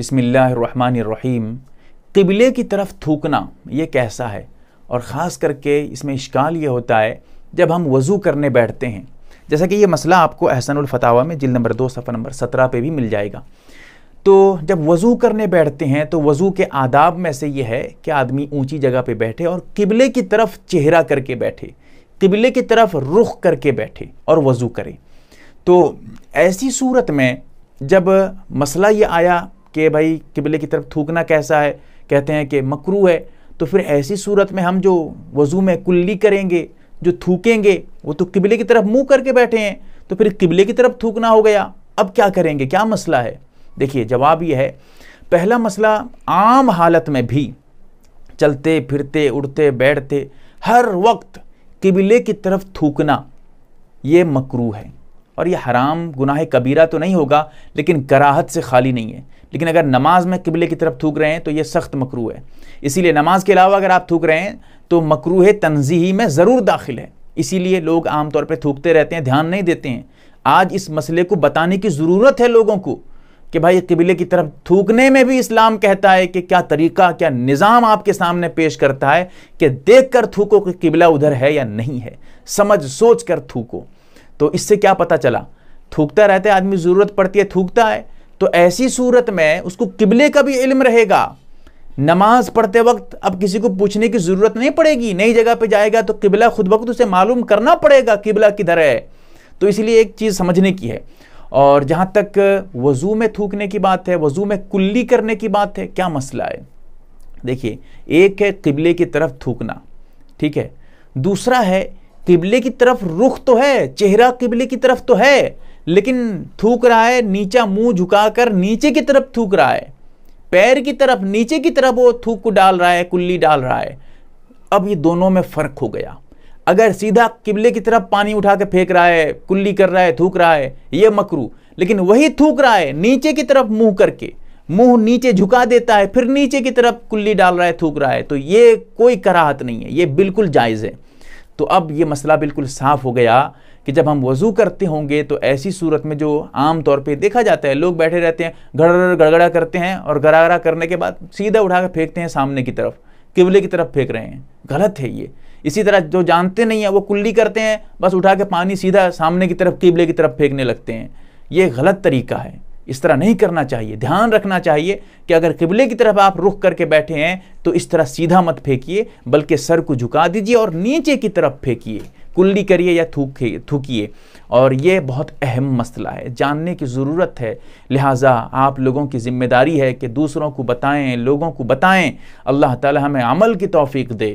بسم اللہ الرحمن الرحیم قبلے کی طرف تھوکنا یہ کیسا ہے اور خاص کر کے اس میں اشکال یہ ہوتا ہے جب ہم وضو کرنے بیٹھتے ہیں جیسا کہ یہ مسئلہ آپ کو احسن الفتاوہ میں جل نمبر دو صفحہ نمبر سترہ پہ بھی مل جائے گا تو جب وضو کرنے بیٹھتے ہیں تو وضو کے آداب میں سے یہ ہے کہ آدمی اونچی جگہ پہ بیٹھے اور قبلے کی طرف چہرہ کر کے بیٹھے قبلے کی طرف رخ کر کے بیٹھے اور وضو کرے تو ایسی صورت میں جب مسئلہ یہ آیا کہ بھائی قبلے کی طرف تھوکنا کیسا ہے کہتے ہیں کہ مکرو ہے تو پھر ایسی صورت میں ہم جو وضو میں کلی کریں گے جو تھوکیں گے وہ تو قبلے کی طرف منہ کر کے بیٹھے ہیں تو پھر قبلے کی طرف تھوکنا ہو گیا اب کیا کریں گے کیا مسئلہ ہے دیکھیے جواب یہ ہے پہلا مسئلہ عام حالت میں بھی چلتے پھرتے اڑتے بیٹھتے ہر وقت قبلے کی طرف تھوکنا یہ مکرو ہے اور یہ حرام گناہ کبیرہ تو نہیں ہوگا لیکن کراہت سے خالی نہیں ہے لیکن اگر نماز میں قبلے کی طرف تھوک رہے ہیں تو یہ سخت مکروح ہے اسی لیے نماز کے علاوہ اگر آپ تھوک رہے ہیں تو مکروح تنظیحی میں ضرور داخل ہے اسی لیے لوگ عام طور پہ تھوکتے رہتے ہیں دھیان نہیں دیتے ہیں آج اس مسئلے کو بتانے کی ضرورت ہے لوگوں کو کہ بھائی قبلے کی طرف تھوکنے میں بھی اسلام کہتا ہے کہ کیا طریقہ کیا نظام آپ کے سامنے پیش کرتا ہے کہ دیکھ کر تھوکو کہ قبلہ ادھر ہے یا نہیں ہے سمجھ سوچ کر تھوکو تو اس سے کیا پتہ چلا تھوکتا رہتا ہے آدمی ضرورت پڑتی ہے تھوکتا ہے تو ایسی صورت میں اس کو قبلے کا بھی علم رہے گا نماز پڑھتے وقت اب کسی کو پوچھنے کی ضرورت نہیں پڑے گی نئی جگہ پہ جائے گا تو قبلہ خود وقت اسے معلوم کرنا پڑے گا قبلہ کی ہے تو اس لیے ایک چیز سمجھنے کی ہے اور جہاں تک وضو میں تھوکنے کی بات ہے وضو میں کلی کرنے کی بات ہے کیا مسئلہ ہے دیکھیے ایک ہے قبلے کی طرف تھوکنا ٹھیک ہے دوسرا ہے قبلے کی طرف رخ تو ہے چہرہ قبلے کی طرف تو ہے لیکن تھوک رہا ہے نیچا منہ جھکا کر نیچے کی طرف تھوک رہا ہے پیر کی طرف نیچے کی طرف وہ تھوک کو ڈال رہا ہے کلی ڈال رہا ہے اب یہ دونوں میں فرق ہو گیا اگر سیدھا قبلے کی طرف پانی اٹھا کے پھینک رہا ہے کلی کر رہا ہے تھوک رہا ہے یہ مکرو لیکن وہی تھوک رہا ہے نیچے کی طرف منہ کر کے منہ نیچے جھکا دیتا ہے پھر نیچے کی طرف کلی ڈال رہا ہے تھوک رہا ہے تو یہ کوئی کراہت نہیں ہے یہ بالکل جائز ہے تو اب یہ مسئلہ بالکل صاف ہو گیا کہ جب ہم وضو کرتے ہوں گے تو ایسی صورت میں جو عام طور پہ دیکھا جاتا ہے لوگ بیٹھے رہتے ہیں گڑ گڑگڑا کرتے ہیں اور گڑ گڑا کرنے کے بعد سیدھا اٹھا کے پھینکتے ہیں سامنے کی طرف قبلے کی طرف پھینک رہے ہیں غلط ہے یہ اسی طرح جو جانتے نہیں ہیں وہ کلی کرتے ہیں بس اٹھا کے پانی سیدھا سامنے کی طرف قبلے کی طرف پھینکنے لگتے ہیں یہ غلط طریقہ ہے اس طرح نہیں کرنا چاہیے دھیان رکھنا چاہیے کہ اگر قبلے کی طرف آپ رخ کر کے بیٹھے ہیں تو اس طرح سیدھا مت پھینکیے بلکہ سر کو جھکا دیجیے اور نیچے کی طرف پھینکیے کلی کریے یا تھوکیے اور یہ بہت اہم مسئلہ ہے جاننے کی ضرورت ہے لہٰذا آپ لوگوں کی ذمہ داری ہے کہ دوسروں کو بتائیں لوگوں کو بتائیں اللہ تعالی ہمیں عمل کی توفیق دے